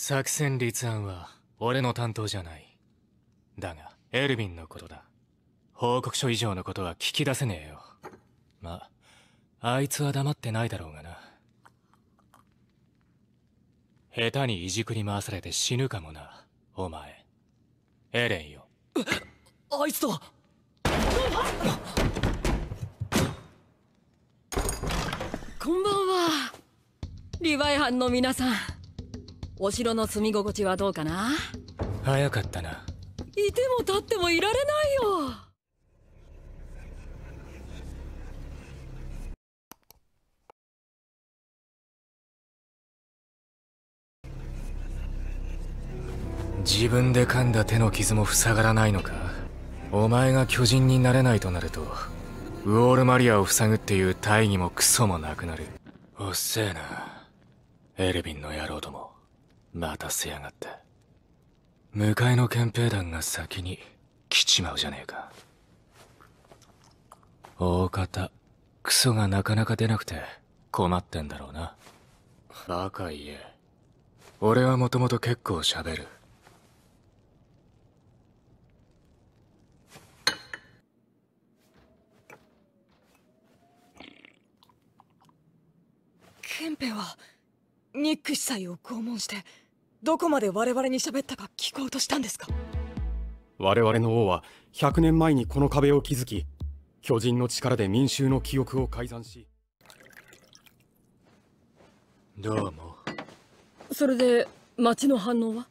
作戦立案は俺の担当じゃないだがエルヴィンのことだ報告書以上のことは聞き出せねえよまあいつは黙ってないだろうがな下手にいじくり回されて死ぬかもなお前エレンよあいつは。こんばんはリヴァイ班の皆さんお城の住み心地はどうかな早かったないても立ってもいられないよ自分で噛んだ手の傷も塞がらないのかお前が巨人になれないとなるとウォールマリアを塞ぐっていう大義もクソもなくなるおっせえなエルヴィンの野郎どもまたせやがって向かいの憲兵団が先に来ちまうじゃねえか大方クソがなかなか出なくて困ってんだろうなバカ言え俺はもともと結構喋る憲兵はニック司祭を拷問してどこまで我々に喋ったか聞こうとしたんですか我々の王は100年前にこの壁を築き巨人の力で民衆の記憶を改ざんしどうもそれで町の反応は